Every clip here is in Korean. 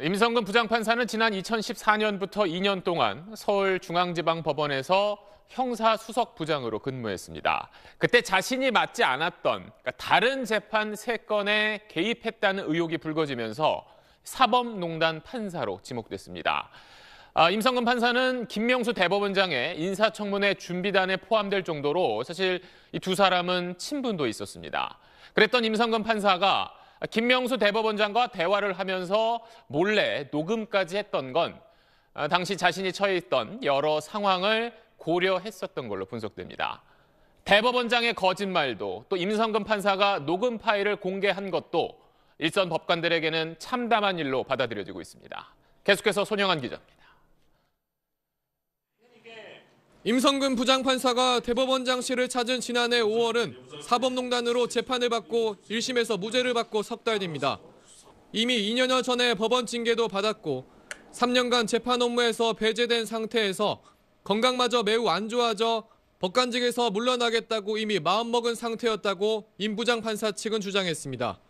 임성근 부장판사는 지난 2014년부터 2년 동안 서울중앙지방법원에서 형사수석부장으로 근무했습니다. 그때 자신이 맡지 않았던 그러니까 다른 재판 3건에 개입했다는 의혹이 불거지면서 사법농단 판사로 지목됐습니다. 아, 임성근 판사는 김명수 대법원장의 인사청문회 준비단에 포함될 정도로 사실 이 두 사람은 친분도 있었습니다. 그랬던 임성근 판사가 김명수 대법원장과 대화를 하면서 몰래 녹음까지 했던 건 어, 당시 자신이 처해 있던 여러 상황을 고려했었던 걸로 분석됩니다. 대법원장의 거짓말도 또 임성근 판사가 녹음 파일을 공개한 것도 일선 법관들에게는 참담한 일로 받아들여지고 있습니다. 계속해서 손영환 기자입니다. 임성근 부장판사가 대법원장실을 찾은 지난해 5월은 사법농단으로 재판을 받고 1심에서 무죄를 받고 석달 됩니다. 이미 2년여 전에 법원 징계도 받았고 3년간 재판 업무에서 배제된 상태에서 건강마저 매우 안 좋아져 법관직에서 물러나겠다고 이미 마음먹은 상태였다고 임 부장 판사 측은 주장했습니다.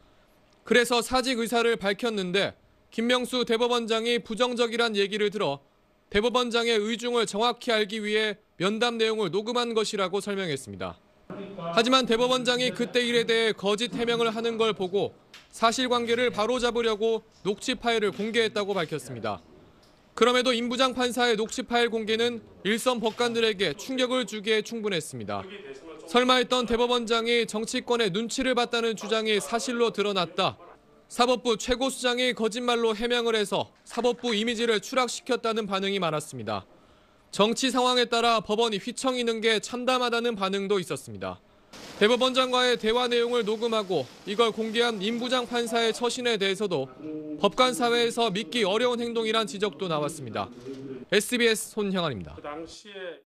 그래서 사직 의사를 밝혔는데 김명수 대법원장이 부정적이란 얘기를 들어 대법원장의 의중을 정확히 알기 위해 면담 내용을 녹음한 것이라고 설명했습니다. 하지만 대법원장이 그때 일에 대해 거짓 해명을 하는 걸 보고 사실관계를 바로잡으려고 녹취 파일을 공개했다고 밝혔습니다. 그럼에도 임부장 판사의 녹취 파일 공개는 일선 법관들에게 충격을 주기에 충분했습니다. 설마 했던 대법원장이 정치권의 눈치를 봤다는 주장이 사실로 드러났다. 사법부 최고수장이 거짓말로 해명을 해서 사법부 이미지를 추락시켰다는 반응이 많았습니다. 정치 상황에 따라 법원이 휘청이는 게 참담하다는 반응도 있었습니다. 대법원장과의 대화 내용을 녹음하고 이걸 공개한 임부장 판사의 처신에 대해서도 법관 사회에서 믿기 어려운 행동이란 지적도 나왔습니다. SBS 손형환입니다. 그 당시에...